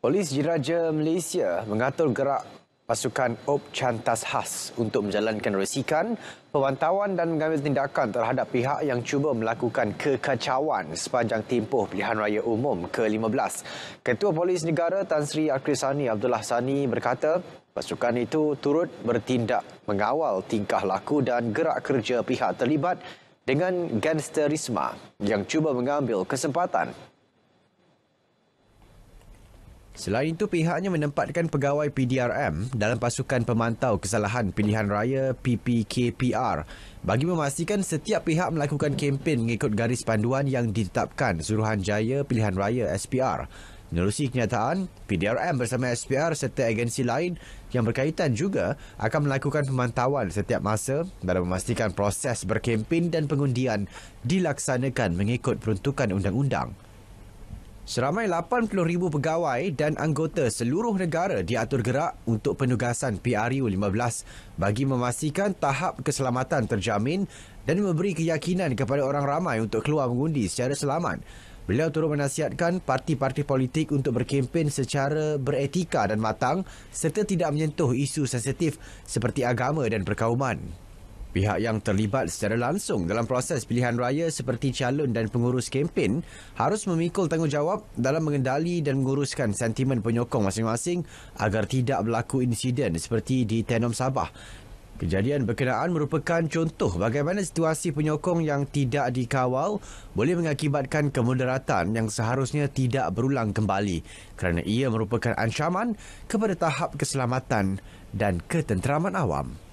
Polis Jiraja Malaysia mengatur gerak pasukan Op Cantas Khas untuk menjalankan resikan, pemantauan dan mengambil tindakan terhadap pihak yang cuba melakukan kekacauan sepanjang tempoh pilihan raya umum ke-15. Ketua Polis Negara Tan Sri Akhri Sani Abdullah Sani berkata, pasukan itu turut bertindak mengawal tingkah laku dan gerak kerja pihak terlibat dengan gangsterisme yang cuba mengambil kesempatan Selain itu, pihaknya menempatkan pegawai PDRM dalam pasukan pemantau kesalahan pilihan raya PPKPR bagi memastikan setiap pihak melakukan kempen mengikut garis panduan yang ditetapkan Suruhanjaya Pilihan Raya SPR. Menerusi kenyataan, PDRM bersama SPR serta agensi lain yang berkaitan juga akan melakukan pemantauan setiap masa dalam memastikan proses berkempen dan pengundian dilaksanakan mengikut peruntukan undang-undang. Seramai 80,000 pegawai dan anggota seluruh negara diatur gerak untuk penugasan PRU15 bagi memastikan tahap keselamatan terjamin dan memberi keyakinan kepada orang ramai untuk keluar mengundi secara selamat. Beliau turut menasihatkan parti-parti politik untuk berkempen secara beretika dan matang serta tidak menyentuh isu sensitif seperti agama dan perkauman. Pihak yang terlibat secara langsung dalam proses pilihan raya seperti calon dan pengurus kempen harus memikul tanggungjawab dalam mengendali dan menguruskan sentimen penyokong masing-masing agar tidak berlaku insiden seperti di Tenom Sabah. Kejadian berkenaan merupakan contoh bagaimana situasi penyokong yang tidak dikawal boleh mengakibatkan kemudaratan yang seharusnya tidak berulang kembali kerana ia merupakan ancaman kepada tahap keselamatan dan ketenteraman awam.